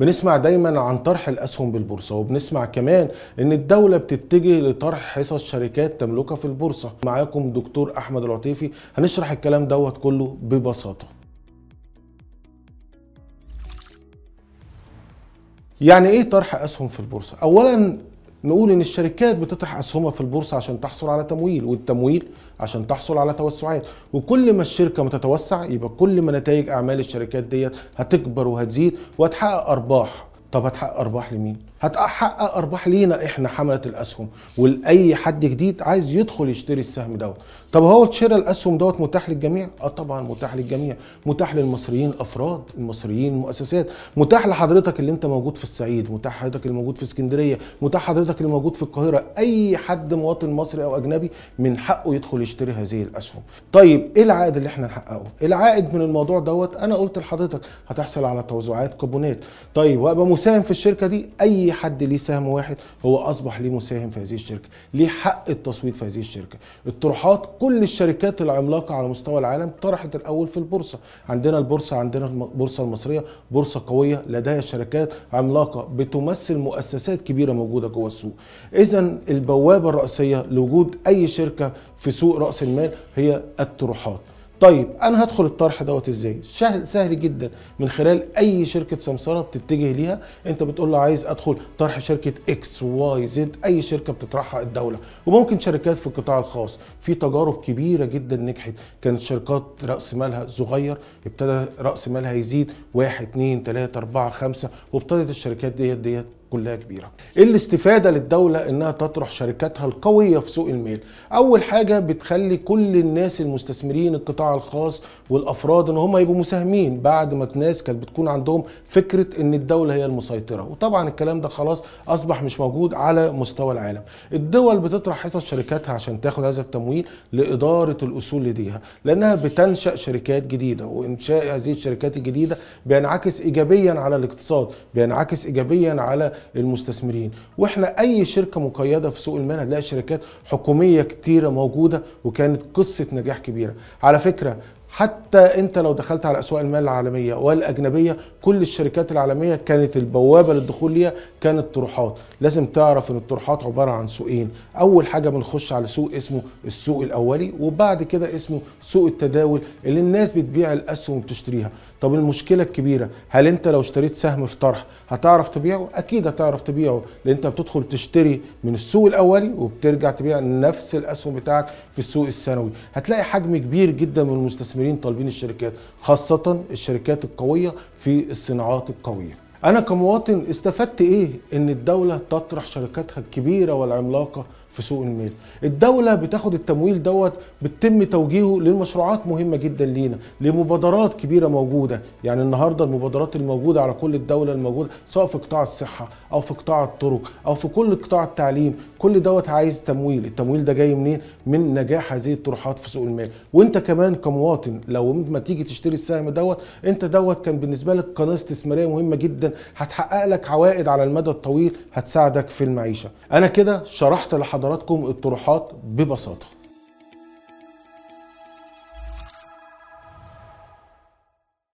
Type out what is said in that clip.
بنسمع دايما عن طرح الاسهم بالبورصه وبنسمع كمان ان الدوله بتتجه لطرح حصص شركات تملكها في البورصه معاكم دكتور احمد العطيفي هنشرح الكلام دوت كله ببساطه يعني ايه طرح اسهم في البورصه اولا نقول ان الشركات بتطرح اسهمها في البورصه عشان تحصل على تمويل والتمويل عشان تحصل على توسعات وكل ما الشركه متتوسع يبقى كل ما نتائج اعمال الشركات ديت هتكبر وهتزيد وهتحقق ارباح طب هتحقق ارباح لمين هتحقق ارباح لينا احنا حمله الاسهم ولاي حد جديد عايز يدخل يشتري السهم دوت طب هو شراء الاسهم دوت متاح للجميع اه طبعا متاح للجميع متاح للمصريين افراد المصريين مؤسسات متاح لحضرتك اللي انت موجود في الصعيد متاح حضرتك اللي موجود في اسكندريه متاح حضرتك اللي موجود في القاهره اي حد مواطن مصري او اجنبي من حقه يدخل يشتري هذه الاسهم طيب ايه العائد اللي احنا نحققه العائد من الموضوع دوت انا قلت لحضرتك هتحصل على توزيعات كوبونات طيب وابقى مساهم في الشركه دي اي حد ليه سهم واحد هو اصبح ليه مساهم في هذه الشركه ليه حق التصويت في هذه الشركه الطروحات كل الشركات العملاقه على مستوى العالم طرحت الاول في البورصه عندنا البورصه عندنا البورصه المصريه بورصه قويه لديها شركات عملاقه بتمثل مؤسسات كبيره موجوده جوه السوق اذا البوابه الرئيسيه لوجود اي شركه في سوق راس المال هي الطروحات طيب انا هدخل الطرح دوت ازاي سهل سهل جدا من خلال اي شركه سمساره بتتجه ليها انت بتقول له عايز ادخل طرح شركه اكس واي زد اي شركه بتطرحها الدوله وممكن شركات في القطاع الخاص في تجارب كبيره جدا نجحت كانت شركات راس مالها صغير ابتدى راس مالها يزيد 1 2 3 4 5 وابتدت الشركات ديت ديت كلها كبيره إيه الاستفاده للدوله انها تطرح شركاتها القويه في سوق الميل اول حاجه بتخلي كل الناس المستثمرين القطاع الخاص والافراد ان هم يبقوا مساهمين بعد ما الناس كانت بتكون عندهم فكره ان الدوله هي المسيطره وطبعا الكلام ده خلاص اصبح مش موجود على مستوى العالم الدول بتطرح حصص شركاتها عشان تاخد هذا التمويل لاداره الاصول لديها لانها بتنشا شركات جديده وانشاء هذه الشركات الجديده بينعكس ايجابيا على الاقتصاد بينعكس ايجابيا على المستثمرين واحنا اي شركه مقيده في سوق المال هتلاقي شركات حكوميه كتيره موجوده وكانت قصه نجاح كبيره على فكره حتى انت لو دخلت على اسواق المال العالميه والاجنبيه كل الشركات العالميه كانت البوابه للدخول ليها كانت طروحات لازم تعرف ان الطروحات عباره عن سوقين اول حاجه بنخش على سوق اسمه السوق الاولي وبعد كده اسمه سوق التداول اللي الناس بتبيع الاسهم وبتشتريها طب المشكله الكبيره هل انت لو اشتريت سهم في طرح هتعرف تبيعه اكيد هتعرف تبيعه لان انت بتدخل تشتري من السوق الاولي وبترجع تبيع نفس الاسهم بتاعك في السوق الثانوي هتلاقي حجم كبير جدا من المستثمرين طالبين الشركات خاصه الشركات القويه في الصناعات القويه انا كمواطن استفدت ايه ان الدوله تطرح شركاتها الكبيره والعملاقه في سوق المال الدولة بتاخد التمويل دوت بتتم توجيهه للمشروعات مهمة جدا لينا لمبادرات كبيرة موجودة يعني النهاردة المبادرات الموجودة على كل الدولة الموجودة سواء في قطاع الصحة أو في قطاع الطرق أو في كل قطاع التعليم كل دوت عايز تمويل التمويل ده جاي منين من نجاح هذه الطروحات في سوق المال وانت كمان كمواطن لو ما تيجي تشتري السهم دوت انت دوت كان بالنسبة لك قناة استثمارية مهمة جدا هتحقق لك عوائد على المدى الطويل هتساعدك في المعيشة انا كده شرحت لحضرتك حضراتكم الطروحات ببساطه